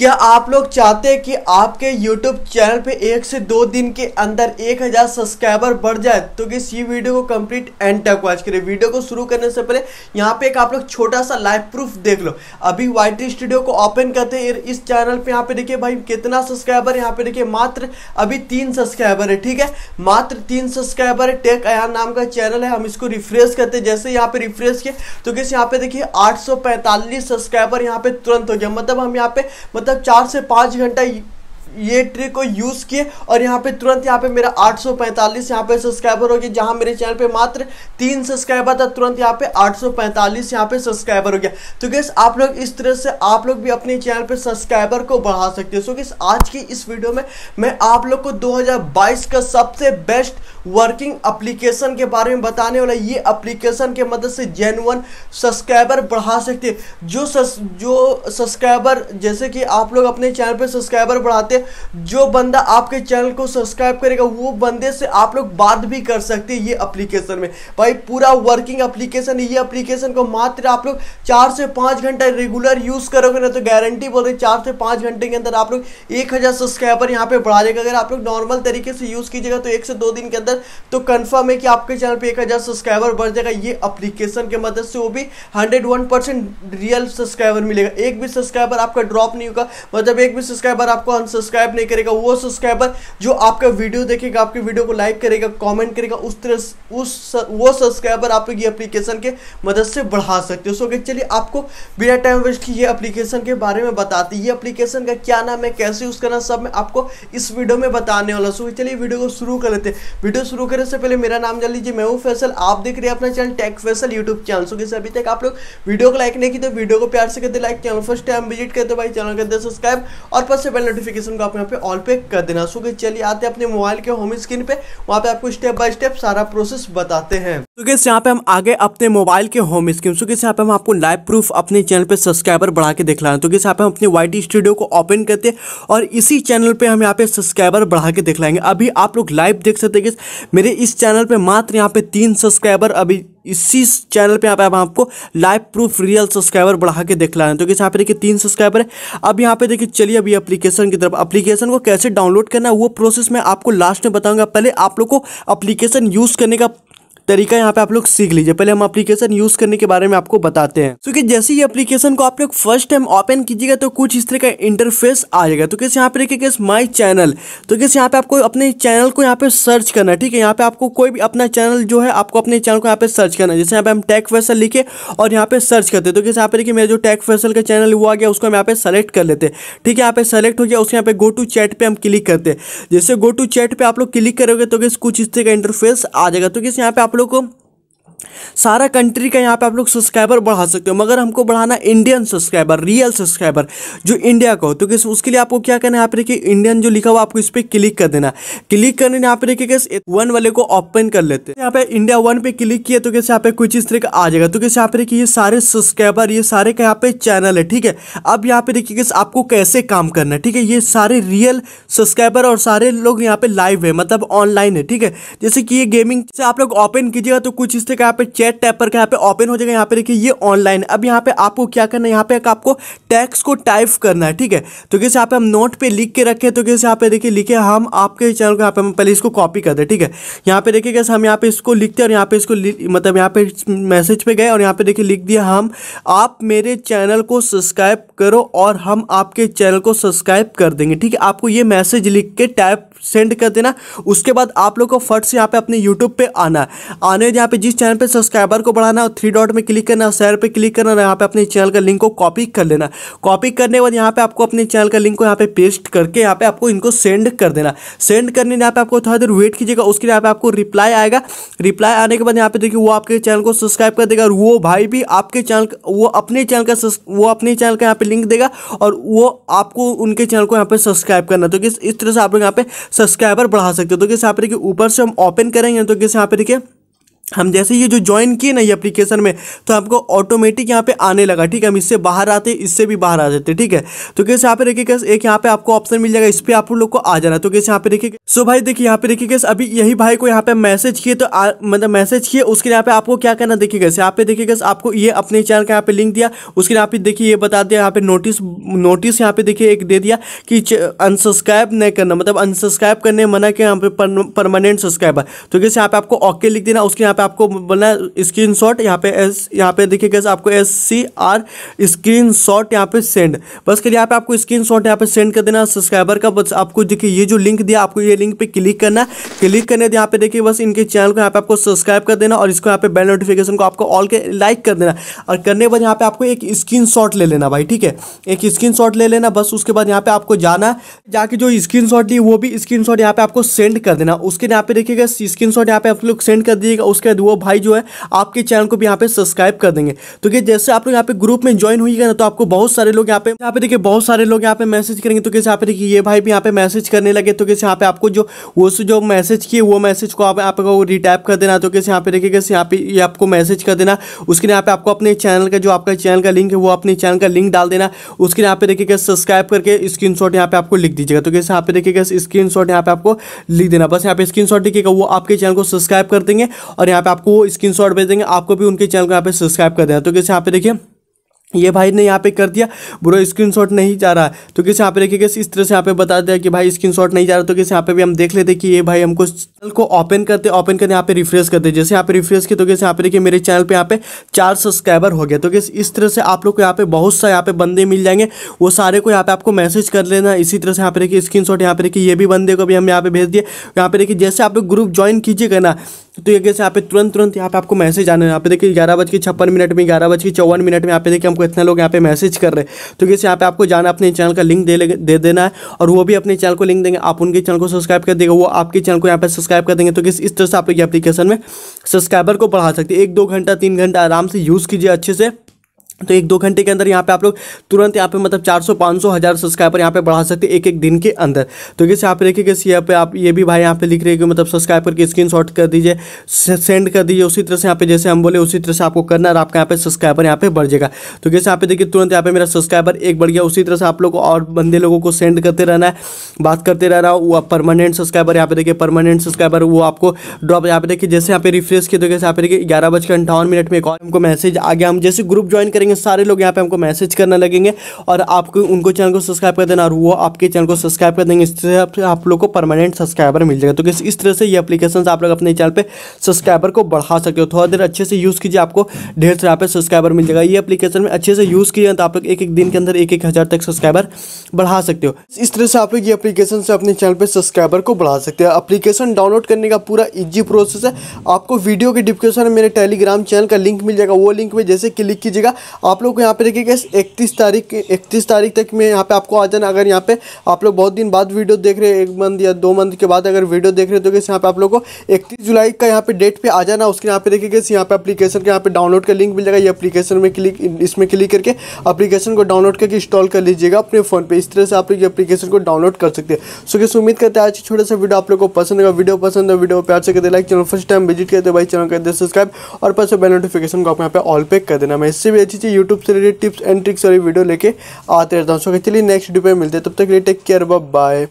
क्या आप लोग चाहते हैं कि आपके YouTube चैनल पे एक से दो दिन के अंदर 1000 सब्सक्राइबर बढ़ जाए तो किस ये वीडियो को कंप्लीट एंड तक वॉच करें वीडियो को शुरू करने से पहले यहाँ पे एक आप लोग छोटा सा लाइव प्रूफ देख लो अभी वाई स्टूडियो को ओपन करते हैं इस चैनल पे यहाँ पे देखिए भाई कितना सब्सक्राइबर यहाँ पे देखिए मात्र अभी तीन सब्सक्राइबर है ठीक है मात्र तीन सब्सक्राइबर है टेक अयान नाम का चैनल है हम इसको रिफ्रेश करते हैं जैसे यहाँ पे रिफ्रेश किए तो किस यहाँ पे देखिए आठ सब्सक्राइबर यहाँ पे तुरंत हो गया मतलब हम यहाँ पे मतलब तक चार से पाँच घंटा ये ट्रिक को यूज़ किए और यहाँ पे तुरंत यहाँ पे मेरा 845 यहाँ पे सब्सक्राइबर हो गया जहां मेरे चैनल पे मात्र तीन सब्सक्राइबर था तुरंत यहाँ पे 845 यहाँ पे सब्सक्राइबर हो गया तो गैस आप लोग इस तरह से आप लोग भी अपने चैनल पे सब्सक्राइबर को बढ़ा सकते हो सो गैस आज की इस वीडियो में मैं आप लोग को दो का सबसे बेस्ट वर्किंग अप्लीकेशन के बारे में बताने वाला ये अप्लीकेशन के मदद से जेनुअन सब्सक्राइबर बढ़ा सकते जो सस, जो सब्सक्राइबर जैसे कि आप लोग अपने चैनल पर सब्सक्राइबर बढ़ाते लिए जो बंदा आपके चैनल को सब्सक्राइब करेगा वो बंदे से आप लोग बात भी कर सकते हैं ये एप्लीकेशन में भाई पूरा वर्किंग एप्लीकेशन है ये एप्लीकेशन को मात्र आप लोग चार से पाँच घंटा रेगुलर यूज़ करोगे ना तो गारंटी बोल रहे चार से पाँच घंटे के अंदर आप लोग एक हज़ार सब्सक्राइबर यहाँ पर बढ़ा देगा अगर आप लोग नॉर्मल तरीके से यूज़ कीजिएगा तो एक से दो दिन के अंदर तो कन्फर्म है कि आपके चैनल पर एक हज़ार सब्सक्राइबर बढ़ जाएगा ये अप्लीकेशन के मदद से वो भी hundred one percent real subscriber मिलेगा एक भी सब्सक्राइबर आपका ड्रॉप नहीं होगा मतलब एक भी सब्सक्राइबर आपको अनसब्सक्राइब सब्सक्राइब नहीं करेगा वो सब्सक्राइबर जो आपका वीडियो देखेगा आपके वीडियो को लाइक करेगा कमेंट करेगा उस तरह उस वो सब्सक्राइबर आप ये एप्लीकेशन के मदद से बढ़ा सकते हो सो चलिए आपको बिना टाइम वेस्ट की ये एप्लीकेशन के बारे में है ये एप्लीकेशन का क्या नाम है कैसे यूज़ करना सब मैं आपको इस वीडियो में बताने वाला सो चलिए वीडियो को शुरू कर लेते हैं वीडियो शुरू करने से पहले मेरा नाम जान लीजिए मैं हूँ फैसल आप देख रहे हैं अपना channel tech Faisal YouTube channel so कैसे अभी तक आप लोग वीडियो को लाइक नहीं की तो वीडियो को प्यार से करते like channel first time visit करते भाई चैनल करते सब्सक्राइब और पर से बेल नोटिफिकेशन को आप यहाँ पे ऑल पे कर देना सो कि चलिए आते हैं अपने मोबाइल के होम स्क्रीन पे वहाँ पे आपको स्टेप बाय स्टेप सारा प्रोसेस बताते हैं तो गैस यहाँ पे हम आगे अपने मोबाइल के होम स्क्रीन सो गैस यहाँ पे हम आपको लाइव प्रूफ अपने चैनल पे सब्सक्राइबर बढ़ा के दिखला रहे हैं तो गैस यहाँ पे हम अपने वाइट स्टूडियो को ओपन करते हैं और इसी चैनल पे हम यहाँ पे सब्सक्राइबर बढ़ा के दिखलाएंगे अभी आप लोग लाइव देख सकते हैं मेरे इस चैनल पे मात्र यहाँ पे तीन सब्सक्राइबर अभी इसी चैनल पे यहाँ पे आपको लाइव प्रूफ रियल सब्सक्राइबर बढ़ा के देख रहे तो कि यहाँ पे देखिए तीन सब्सक्राइबर है अब यहाँ पे देखिए चलिए अभी एप्लीकेशन की तरफ एप्लीकेशन को कैसे डाउनलोड करना है वो प्रोसेस मैं आपको लास्ट में बताऊंगा पहले आप लोग को अप्लीकेशन यूज़ करने का तरीका यहाँ पे आप लोग सीख लीजिए पहले हम एप्लीकेशन यूज करने के बारे में आपको बताते हैं क्योंकि जैसे ही एप्लीकेशन को आप लोग फर्स्ट टाइम ओपन कीजिएगा तो कुछ इस तरह का इंटरफेस आ जाएगा तो कैसे यहाँ पे देखिए कैसे माई चैनल तो कैसे यहाँ पे आपको अपने चैनल को यहाँ पे सर्च करना है ठीक है यहाँ पे आपको कोई भी अपना चैनल जो है आपको अपने चैनल को यहाँ पे सर्च करना है जैसे यहाँ पे हम टैक फैसल लिखे और यहाँ पे सर्च करते हैं तो कैसे यहाँ पे देखिए मेरा जो टैक फैसल का चैनल हुआ गया उसको हम यहाँ पे सेलेक्ट कर लेते हैं ठीक है यहाँ पे सेलेक्ट हो गया उसके यहाँ पे गो टू चैट पर हम क्लिक करते हैं जैसे गो टू चैट पर आप लोग क्लिक करोगे तो कैसे कुछ इस तरह का इंटरफेस आ जाएगा तो कैसे यहाँ पे आप pendukung सारा कंट्री का यहाँ पे आप लोग सब्सक्राइबर बढ़ा सकते हो मगर हमको बढ़ाना इंडियन सब्सक्राइबर रियल सब्सक्राइबर जो इंडिया का हो तो किस उसके लिए आपको क्या करना है यहाँ पर देखिए इंडियन जो लिखा हुआ आपको इस पर क्लिक कर देना क्लिक करने यहाँ पर देखिए कैसे वन वाले को ओपन कर लेते हैं यहाँ पे इंडिया वन पे क्लिक किया तो कैसे यहाँ पे कुछ इस तरह का आ जाएगा तो कैसे यहाँ पर देखिए सारे सब्सक्राइबर ये सारे का यहाँ पे चैनल है ठीक है अब यहाँ पे देखिए किस आपको कैसे काम करना है ठीक है ये सारे रियल सब्सक्राइबर और सारे लोग यहाँ पे लाइव है मतलब ऑनलाइन है ठीक है जैसे कि ये गेमिंग से आप लोग ओपन कीजिएगा तो कुछ इस तरह का पे चैट टैप करके यहाँ पे ओपन हो जाएगा यहाँ पे देखिए ये ऑनलाइन अब यहाँ पे आपको क्या करना है यहाँ पे आपको टैक्स को टाइप करना है ठीक है तो कैसे यहाँ पे हम नोट पे लिख के रखें तो कैसे यहाँ पे देखिए लिखे हम आपके चैनल को यहाँ पे हम पहले इसको कॉपी कर दे ठीक है यहाँ पे देखिए कैसे हम यहाँ पे इसको लिखते और यहाँ पे इसको मतलब यहाँ पे मैसेज पे गए और यहाँ पे देखिए लिख दिया हम आप मेरे चैनल को सब्सक्राइब करो और हम आपके चैनल को सब्सक्राइब कर देंगे ठीक है आपको ये मैसेज लिख के टाइप सेंड कर देना उसके बाद आप लोग को फट से यहाँ पे अपने यूट्यूब पे आना आने यहाँ पे जिस चैनल पे सब्सक्राइबर को बढ़ाना और थ्री डॉट में क्लिक करना और शेयर पर क्लिक करना और यहाँ पे अपने चैनल का लिंक को कॉपी कर लेना कॉपी करने के बाद यहाँ पे आपको अपने चैनल का लिंक को यहाँ पे पेस्ट करके यहाँ पे आपको इनको सेंड कर देना सेंड करने यहाँ पे आपको थोड़ा देर वेट कीजिएगा उसके लिए यहाँ पे आपको रिप्लाई आएगा रिप्लाई आने के बाद यहाँ पे देखिए वो आपके चैनल को सब्सक्राइब कर देगा और वो भाई भी आपके चैनल वो अपने चैनल का वो अपने चैनल का यहाँ पे लिंक देगा और वो आपको उनके चैनल को यहाँ पे सब्सक्राइब करना तो किस इस तरह से आप लोग यहाँ पे सब्सक्राइबर बढ़ा सकते हो तो किस यहाँ पे देखिए ऊपर से हम ओपन करेंगे तो किस यहाँ पे देखिए हम जैसे ये जो ज्वाइन किए ना ये एप्लीकेशन में तो आपको ऑटोमेटिक यहाँ पे आने लगा ठीक है हम इससे बाहर आते इससे भी बाहर आ जाते ठीक है तो कैसे यहाँ पे देखिए कैसे एक यहाँ पे आपको ऑप्शन मिल जाएगा इस पर आप लोग को आ जाना तो कैसे यहाँ पे देखिए सो भाई देखिए यहाँ पे देखिए कैसे अभी यही भाई को यहाँ पे मैसेज किए तो मतलब मैसेज किए उसके यहाँ पे आपको क्या करना देखिए कैसे यहाँ पे देखिए कैसे आपको ये अपने चैनल का यहाँ पे लिंक दिया उसके यहाँ पे देखिए ये बता दिया यहाँ पे नोटिस नोटिस यहाँ पे देखिए एक दे दिया कि अनसब्सक्राइब नहीं करना मतलब अनसब्सक्राइब करने मना के यहाँ पे परमानेंट सब्सक्राइबर तो कैसे यहाँ पे आपको ओके लिख देना उसके यहाँ पे आपको बोलना है स्क्रीन शॉट यहाँ पे एस यहाँ पे देखिए कैसे आपको S C R screenshot यहाँ पे सेंड बस करिए यहाँ पे आपको स्क्रीन शॉट यहाँ पे सेंड कर देना सब्सक्राइबर का बस आपको देखिए ये जो लिंक दिया आपको ये लिंक पे क्लिक करना क्लिक करने यहाँ पे देखिए बस इनके चैनल को यहाँ पे आपको सब्सक्राइब कर देना और इसको यहाँ पे बेल नोटिफिकेशन को आपको ऑल के लाइक कर देना और करने के बाद यहाँ पे आपको एक स्क्रीन ले लेना भाई ठीक है एक स्क्रीन ले लेना बस उसके बाद यहाँ पे आपको जाना जाके जो स्क्रीन शॉट वो भी स्क्रीन यहाँ पे आपको सेंड कर देना उसके यहाँ पे देखिएगा स्क्रीन यहाँ पे आप लोग सेंड कर दिएगा उसके कर दो भाई जो है आपके चैनल को भी यहाँ पे सब्सक्राइब कर देंगे तो कि जैसे आप लोग यहाँ पे ग्रुप में ज्वाइन हुई ना तो आपको बहुत सारे लोग यहाँ पे यहाँ पे देखिए बहुत सारे लोग यहाँ पे मैसेज करेंगे तो कैसे यहाँ पे देखिए ये भाई भी यहाँ पे मैसेज करने लगे तो कैसे यहाँ पे आपको जो वो जो मैसेज किए वो मैसेज को आप रिटाइप कर देना तो कैसे यहाँ पे देखिए कैसे यहाँ पे आपको मैसेज कर देना उसके लिए यहाँ पे आपको अपने चैनल का जो आपका चैनल का लिंक है वो अपने चैनल का लिंक डाल देना उसके लिए यहाँ पे देखिएगा सब्सक्राइब करके स्क्रीन शॉट पे आपको लिख दीजिएगा तो कैसे यहाँ पे देखिए स्क्रीन शॉट यहाँ पे आपको लिख देना बस यहाँ पे स्क्रीन शॉट देखिएगा वो आपके चैनल को सब्सक्राइब कर देंगे और यहाँ पे आपको वो स्क्रीन शॉट भेज देंगे आपको भी उनके चैनल को यहाँ पे सब्सक्राइब कर देना तो कैसे यहाँ पे देखिए ये भाई ने यहाँ पे कर दिया बुरा स्क्रीनशॉट नहीं जा रहा है तो किसी यहाँ पे देखिए कैसे इस तरह से यहाँ पे बता दिया कि भाई स्क्रीनशॉट नहीं जा रहा तो किसी यहाँ पे भी हम देख लेते कि ये भाई हमको चैनल को ओपन करते ओपन करते यहाँ पे रिफ्रेश करते जैसे यहाँ पे रिफ्रेश किया तो कैसे यहाँ पे देखिए मेरे चैनल पर यहाँ पे चार सब्सक्राइबर हो गया तो कैसे इस तरह से आप लोग को यहाँ पे बहुत सा यहाँ पे बंदे मिल जाएंगे वो सारे को यहाँ पे आपको मैसेज कर लेना इसी तरह से यहाँ पे देखिए स्क्रीन शॉट यहाँ पे देखिए ये भी बंदे को भी हम यहाँ पे भेज दिए यहाँ पे देखिए जैसे आप लोग ग्रुप ज्वाइन कीजिएगा ना तो ये कैसे यहाँ पे तुरंत तुरंत यहाँ पे आपको मैसेज आने यहाँ पे देखिए ग्यारह बज के छप्पन मिनट में ग्यारह बज के चौवन मिनट में यहाँ पे देखिए हमको इतने लोग यहाँ पे मैसेज कर रहे हैं तो कैसे यहाँ पे आपको जाना अपने चैनल का लिंक दे दे देना है और वो भी अपने चैनल को लिंक देंगे आप उनके चैनल को सब्सक्राइब कर देगा वो आपके चैनल को यहाँ पे सब्सक्राइब कर देंगे तो किस इस तरह से आप लोग एप्लीकेशन में सब्सक्राइबर को बढ़ा सकते हैं एक दो घंटा तीन घंटा आराम से यूज़ कीजिए अच्छे से तो एक दो घंटे के अंदर यहाँ पे आप लोग तुरंत यहाँ पे मतलब 400 500 हज़ार सब्सक्राइबर यहाँ पे बढ़ा सकते हैं एक एक दिन के अंदर तो कैसे यहाँ पे देखिए कैसे यहाँ पे आप ये भी भाई यहाँ पे लिख रहे हैं मतलब सब्सक्राइबर की स्क्रीन शॉट कर दीजिए सेंड कर दीजिए उसी तरह से यहाँ पे जैसे हम बोले उसी तरह से आपको करना है और आपका यहाँ पे सब्सक्राइबर यहाँ पे बढ़ जाएगा तो कैसे यहाँ पे देखिए तुरंत यहाँ पे मेरा सब्सक्राइबर एक बढ़ गया उसी तरह से आप लोग और बंदे लोगों को सेंड करते रहना है बात करते रहना वो परमानेंट सब्सक्राइबर यहाँ पे देखिए परमानेंट सब्सक्राइबर वो आपको ड्रॉप यहाँ पे देखिए जैसे यहाँ पे रिफ्रेश किया तो कैसे यहाँ पे देखिए ग्यारह बजकर अंठावन मिनट में एक और हमको मैसेज आ गया हम जैसे ग्रुप ज्वाइन करेंगे लगेंगे सारे लोग यहाँ पे हमको मैसेज करने लगेंगे और आपको उनको चैनल को सब्सक्राइब कर देना और वो आपके चैनल को सब्सक्राइब कर देंगे इससे आप, आप लोग को परमानेंट सब्सक्राइबर मिल जाएगा तो किस इस तरह से ये अपलीकेशन आप लोग अपने चैनल पर सब्सक्राइबर को बढ़ा सकते हो थोड़ा देर अच्छे से यूज़ कीजिए आपको ढेर से यहाँ पर सब्सक्राइबर मिल जाएगा ये अपलीकेशन में अच्छे से यूज़ कीजिए तो आप लोग एक एक दिन के अंदर एक एक हज़ार तक सब्सक्राइबर बढ़ा सकते हो इस तरह से आप लोग ये अपलीकेशन से अपने चैनल पर सब्सक्राइबर को बढ़ा सकते हो अपलीकेशन डाउनलोड करने का पूरा ईजी प्रोसेस है आपको वीडियो के डिस्क्रिप्शन में मेरे टेलीग्राम चैनल का लिंक मिल जाएगा वो लिंक में जैसे क्लिक कीजिएगा आप लोग को यहाँ पे देखिए गैस इकतीस तारीख इकतीस तारीख तक में यहाँ पे आपको आ जाना अगर यहाँ पे आप लोग बहुत दिन बाद वीडियो देख रहे हैं एक मंथ या दो मंथ के बाद अगर वीडियो देख रहे हो तो गैस यहाँ पे आप लोग को इकतीस जुलाई का यहाँ पे डेट पे आ जाना उसके यहाँ पे देखिए गैस यहाँ पे अपलीकेशन का यहाँ पे डाउनलोड का लिंक मिल जाएगा ये अपलीकेशन में क्लिक इसमें क्लिक करके अपलीकेशन को डाउनलोड करके इंस्टॉल कर लीजिएगा अपने फ़ोन पर इस तरह से आप लोग ये अपलीकेशन को डाउनलोड कर सकते हैं सो गैस उम्मीद करते हैं आज छोटा सा वीडियो आप लोग को पसंद होगा वीडियो पसंद है वीडियो प्यार से करते like channel first time visit करते भाई चैनल कर दे सब्सक्राइब तो और पास बेल नोटिफिकेशन को आप यहाँ पे ऑल पे कर देना मैं इससे भी अच्छी ऐसी यूट्यूब से रिलेटेड टिप्स एंड ट्रिक्स वाली वीडियो लेके आते रहता हूँ सो चलिए नेक्स्ट वीडियो पे मिलते हैं तब तक के लिए टेक केयर बाय